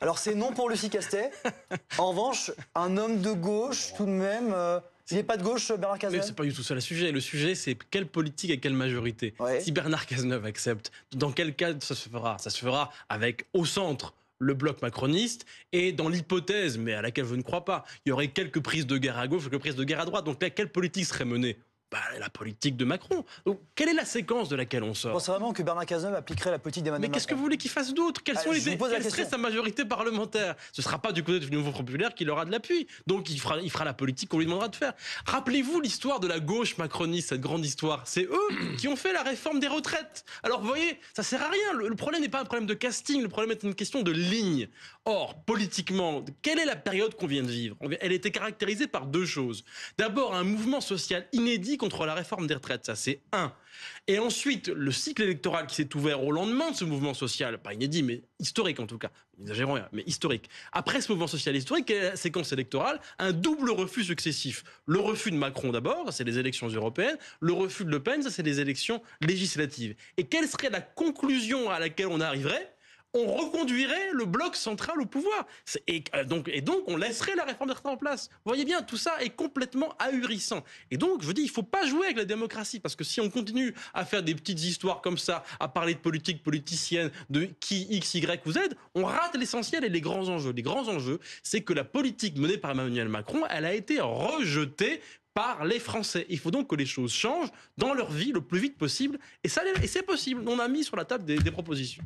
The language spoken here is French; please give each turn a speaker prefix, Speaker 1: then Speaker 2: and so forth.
Speaker 1: Alors c'est non pour Lucie Castet. En revanche, un homme de gauche tout de même. Euh, il n'est pas de gauche, Bernard Cazeneuve Mais c'est pas du tout ça le sujet. Le sujet, c'est quelle politique et quelle majorité. Si Bernard Cazeneuve accepte, dans quel cas ça se fera Ça se fera avec, au centre, le bloc macroniste et dans l'hypothèse, mais à laquelle je ne crois pas, il y aurait quelques prises de guerre à gauche, quelques prises de guerre à droite. Donc là, quelle politique serait menée bah, la politique de Macron. Donc, quelle est la séquence de laquelle on sort Je pense vraiment que Bernard Cazeneuve appliquerait la politique d'Emmanuel Mais qu'est-ce que vous voulez qu'il fasse d'autre Quelles ah, sont les serait sa majorité parlementaire Ce ne sera pas du côté du Nouveau Populaire qu'il aura de l'appui. Donc, il fera, il fera la politique qu'on lui demandera de faire. Rappelez-vous l'histoire de la gauche macroniste, cette grande histoire. C'est eux qui ont fait la réforme des retraites. Alors, vous voyez, ça sert à rien. Le, le problème n'est pas un problème de casting, le problème est une question de ligne. Or, politiquement, quelle est la période qu'on vient de vivre Elle était caractérisée par deux choses. D'abord, un mouvement social inédit contre la réforme des retraites. Ça, c'est un. Et ensuite, le cycle électoral qui s'est ouvert au lendemain de ce mouvement social, pas inédit, mais historique en tout cas, n'exagérons mais historique. Après ce mouvement social historique, et la séquence électorale, un double refus successif. Le refus de Macron d'abord, c'est les élections européennes, le refus de Le Pen, c'est les élections législatives. Et quelle serait la conclusion à laquelle on arriverait on reconduirait le bloc central au pouvoir. Euh, et donc, on laisserait la réforme des en place. Vous voyez bien, tout ça est complètement ahurissant. Et donc, je dis, il ne faut pas jouer avec la démocratie, parce que si on continue à faire des petites histoires comme ça, à parler de politique politicienne, de qui, X, Y ou Z, on rate l'essentiel et les grands enjeux. Les grands enjeux, c'est que la politique menée par Emmanuel Macron, elle a été rejetée par les Français. Il faut donc que les choses changent dans leur vie le plus vite possible. Et, c'est possible. On a mis sur la table des propositions.